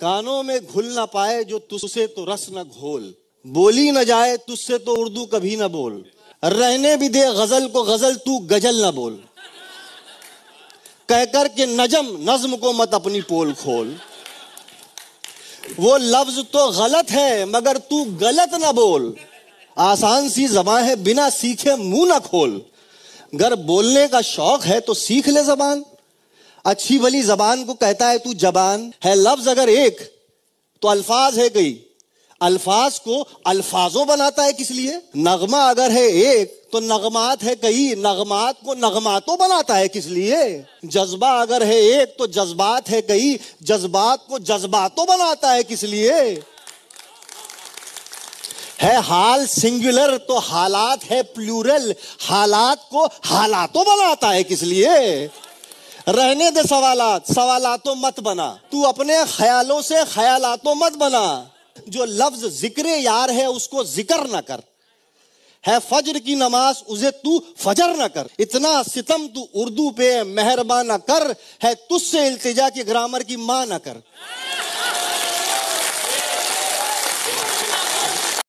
कानों में घुल ना पाए जो तुझसे तो रस न घोल बोली न जाए तुझसे तो उर्दू कभी ना बोल रहने भी दे गजल को गजल तू गजल ना बोल कहकर के नजम नज्म को मत अपनी पोल खोल वो लफ्ज तो गलत है मगर तू गलत ना बोल आसान सी जबान है बिना सीखे मुंह ना खोल अगर बोलने का शौक है तो सीख ले जबान अच्छी वाली जबान को कहता है तू जबान है लफ्ज अगर एक तो अल्फाज है कई अल्फाज को अल्फाजों बनाता है किस लिए नगमा अगर है एक तो नगमात है कई नगमात को नगमातों बनाता है किस लिए जज्बा अगर है एक तो जज्बात है कई जज्बात को जज्बातों बनाता है किस लिए है हाल सिंगुलर तो हालात है प्लूरल हालात को हालातों बनाता है किस लिए रहने दे सवाल सवालतों मत बना तू अपने ख्यालों से ख्यालतों मत बना जो लफ्ज जिक्र यार है उसको जिक्र ना कर है फजर की नमाज उसे तू फजर ना कर इतना सितम तू उर्दू पे मेहरबाना कर है तुझसे इल्तिजा की ग्रामर की माँ ना कर